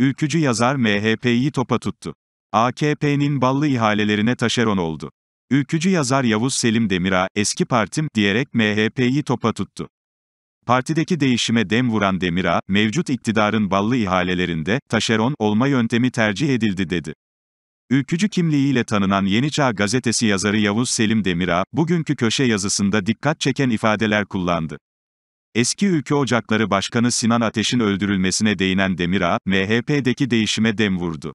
Ülkücü yazar MHP'yi topa tuttu. AKP'nin ballı ihalelerine taşeron oldu. Ülkücü yazar Yavuz Selim Demira eski partim diyerek MHP'yi topa tuttu. Partideki değişime dem vuran Demirağ, mevcut iktidarın ballı ihalelerinde taşeron olma yöntemi tercih edildi dedi. Ülkücü kimliğiyle tanınan Yeni Çağ gazetesi yazarı Yavuz Selim Demira bugünkü köşe yazısında dikkat çeken ifadeler kullandı. Eski Ülke Ocakları Başkanı Sinan Ateş'in öldürülmesine değinen Demirağ, MHP'deki değişime dem vurdu.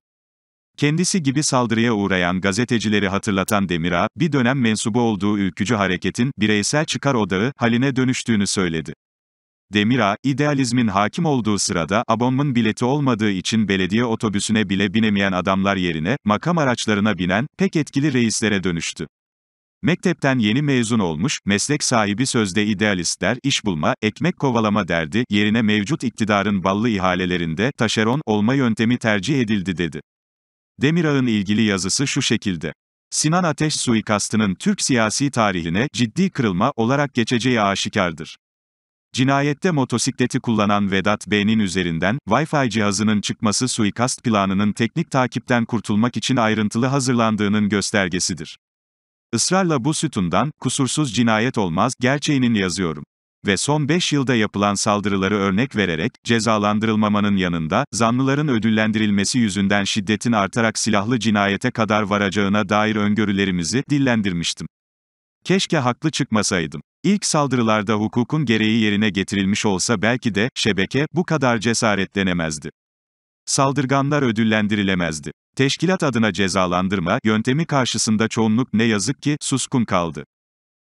Kendisi gibi saldırıya uğrayan gazetecileri hatırlatan Demirağ, bir dönem mensubu olduğu ülkücü hareketin, bireysel çıkar odağı, haline dönüştüğünü söyledi. Demirağ, idealizmin hakim olduğu sırada, abonman bileti olmadığı için belediye otobüsüne bile binemeyen adamlar yerine, makam araçlarına binen, pek etkili reislere dönüştü. Mektepten yeni mezun olmuş, meslek sahibi sözde idealistler, iş bulma, ekmek kovalama derdi, yerine mevcut iktidarın ballı ihalelerinde, taşeron, olma yöntemi tercih edildi dedi. Demirağ'ın ilgili yazısı şu şekilde. Sinan Ateş suikastının Türk siyasi tarihine ciddi kırılma olarak geçeceği aşikardır. Cinayette motosikleti kullanan Vedat Bey'in üzerinden, Wi-Fi cihazının çıkması suikast planının teknik takipten kurtulmak için ayrıntılı hazırlandığının göstergesidir. Israrla bu sütundan, kusursuz cinayet olmaz, gerçeğinin yazıyorum. Ve son 5 yılda yapılan saldırıları örnek vererek, cezalandırılmamanın yanında, zanlıların ödüllendirilmesi yüzünden şiddetin artarak silahlı cinayete kadar varacağına dair öngörülerimizi dillendirmiştim. Keşke haklı çıkmasaydım. İlk saldırılarda hukukun gereği yerine getirilmiş olsa belki de, şebeke, bu kadar cesaretlenemezdi. Saldırganlar ödüllendirilemezdi. Teşkilat adına cezalandırma yöntemi karşısında çoğunluk ne yazık ki suskun kaldı.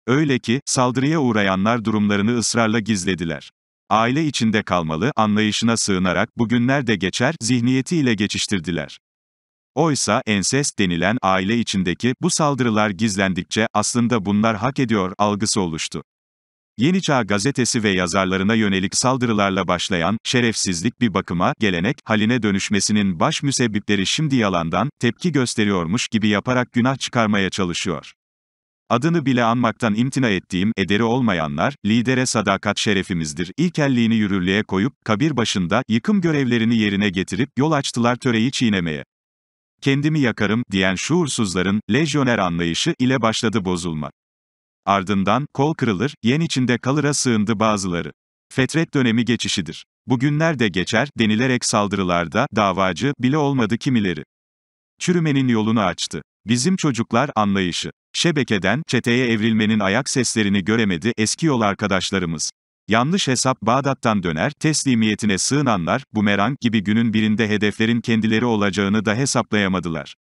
Öyle ki saldırıya uğrayanlar durumlarını ısrarla gizlediler. Aile içinde kalmalı anlayışına sığınarak bugünler de geçer zihniyetiyle geçiştirdiler. Oysa ensest denilen aile içindeki bu saldırılar gizlendikçe aslında bunlar hak ediyor algısı oluştu. Yeni Çağ gazetesi ve yazarlarına yönelik saldırılarla başlayan, şerefsizlik bir bakıma, gelenek, haline dönüşmesinin baş müsebbipleri şimdi yalandan, tepki gösteriyormuş gibi yaparak günah çıkarmaya çalışıyor. Adını bile anmaktan imtina ettiğim ederi olmayanlar, lidere sadakat şerefimizdir, ilkelliğini yürürlüğe koyup, kabir başında, yıkım görevlerini yerine getirip, yol açtılar töreyi çiğnemeye. Kendimi yakarım, diyen şuursuzların, lejyoner anlayışı ile başladı bozulma. Ardından, kol kırılır, yen içinde kalıra sığındı bazıları. Fetret dönemi geçişidir. Bugünler de geçer, denilerek saldırılarda, davacı, bile olmadı kimileri. Çürümenin yolunu açtı. Bizim çocuklar anlayışı. Şebekeden, çeteye evrilmenin ayak seslerini göremedi eski yol arkadaşlarımız. Yanlış hesap Bağdat'tan döner, teslimiyetine sığınanlar, bumerang gibi günün birinde hedeflerin kendileri olacağını da hesaplayamadılar.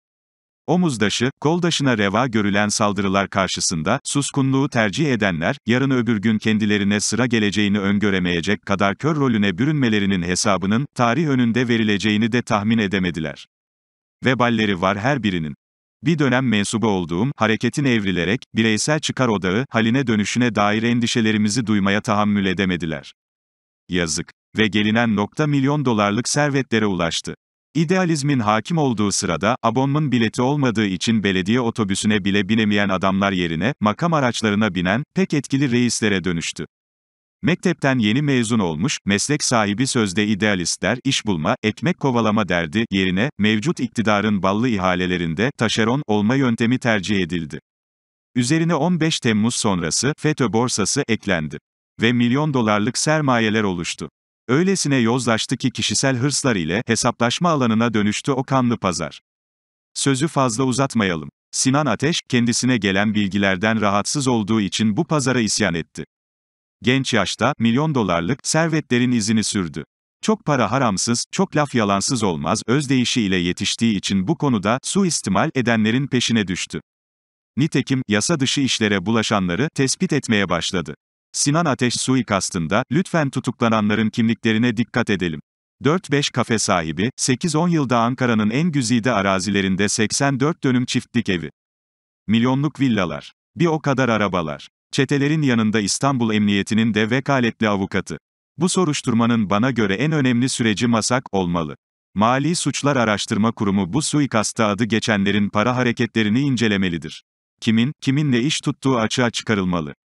Omuzdaşı, koldaşına reva görülen saldırılar karşısında, suskunluğu tercih edenler, yarın öbür gün kendilerine sıra geleceğini öngöremeyecek kadar kör rolüne bürünmelerinin hesabının, tarih önünde verileceğini de tahmin edemediler. Veballeri var her birinin. Bir dönem mensubu olduğum, hareketin evrilerek, bireysel çıkar odağı, haline dönüşüne dair endişelerimizi duymaya tahammül edemediler. Yazık. Ve gelinen nokta milyon dolarlık servetlere ulaştı. İdealizmin hakim olduğu sırada, abonman bileti olmadığı için belediye otobüsüne bile binemeyen adamlar yerine, makam araçlarına binen, pek etkili reislere dönüştü. Mektepten yeni mezun olmuş, meslek sahibi sözde idealistler, iş bulma, ekmek kovalama derdi, yerine, mevcut iktidarın ballı ihalelerinde, taşeron, olma yöntemi tercih edildi. Üzerine 15 Temmuz sonrası, FETÖ borsası eklendi. Ve milyon dolarlık sermayeler oluştu. Öylesine yozlaştı ki kişisel hırslar ile hesaplaşma alanına dönüştü o kanlı pazar. Sözü fazla uzatmayalım. Sinan Ateş, kendisine gelen bilgilerden rahatsız olduğu için bu pazara isyan etti. Genç yaşta, milyon dolarlık, servetlerin izini sürdü. Çok para haramsız, çok laf yalansız olmaz, özdeyişi ile yetiştiği için bu konuda, suistimal edenlerin peşine düştü. Nitekim, yasa dışı işlere bulaşanları, tespit etmeye başladı. Sinan Ateş suikastında, lütfen tutuklananların kimliklerine dikkat edelim. 4-5 kafe sahibi, 8-10 yılda Ankara'nın en güzide arazilerinde 84 dönüm çiftlik evi. Milyonluk villalar. Bir o kadar arabalar. Çetelerin yanında İstanbul Emniyeti'nin de vekaletli avukatı. Bu soruşturmanın bana göre en önemli süreci masak olmalı. Mali Suçlar Araştırma Kurumu bu suikasta adı geçenlerin para hareketlerini incelemelidir. Kimin, kiminle iş tuttuğu açığa çıkarılmalı.